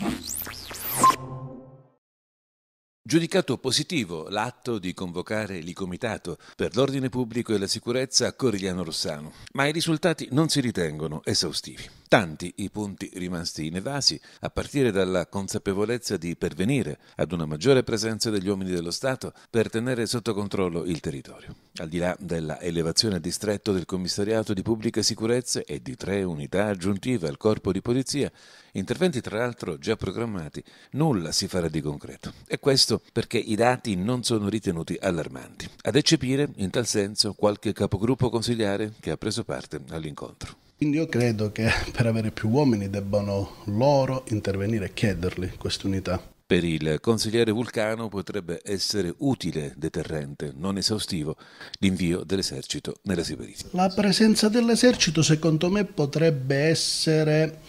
Thank you. giudicato positivo l'atto di convocare l'icomitato per l'ordine pubblico e la sicurezza a Corigliano Rossano, ma i risultati non si ritengono esaustivi. Tanti i punti rimasti inevasi, a partire dalla consapevolezza di pervenire ad una maggiore presenza degli uomini dello Stato per tenere sotto controllo il territorio. Al di là della elevazione a distretto del commissariato di pubblica sicurezza e di tre unità aggiuntive al corpo di polizia, interventi tra l'altro già programmati, nulla si farà di concreto. E questo perché i dati non sono ritenuti allarmanti. Ad eccepire in tal senso qualche capogruppo consigliare che ha preso parte all'incontro. Quindi io credo che per avere più uomini debbano loro intervenire e chiederli quest'unità. Per il consigliere Vulcano potrebbe essere utile, deterrente, non esaustivo, l'invio dell'esercito nella Siberia. La presenza dell'esercito secondo me potrebbe essere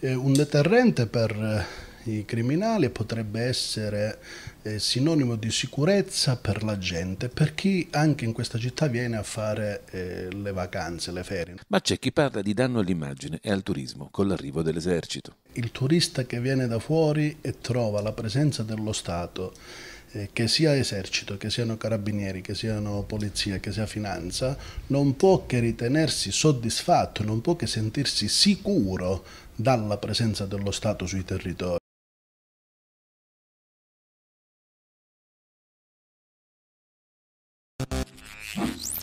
eh, un deterrente per eh, i criminali potrebbe essere eh, sinonimo di sicurezza per la gente, per chi anche in questa città viene a fare eh, le vacanze, le ferie. Ma c'è chi parla di danno all'immagine e al turismo con l'arrivo dell'esercito. Il turista che viene da fuori e trova la presenza dello Stato eh, che sia esercito, che siano carabinieri, che siano polizia, che sia finanza, non può che ritenersi soddisfatto, non può che sentirsi sicuro dalla presenza dello Stato sui territori. Thank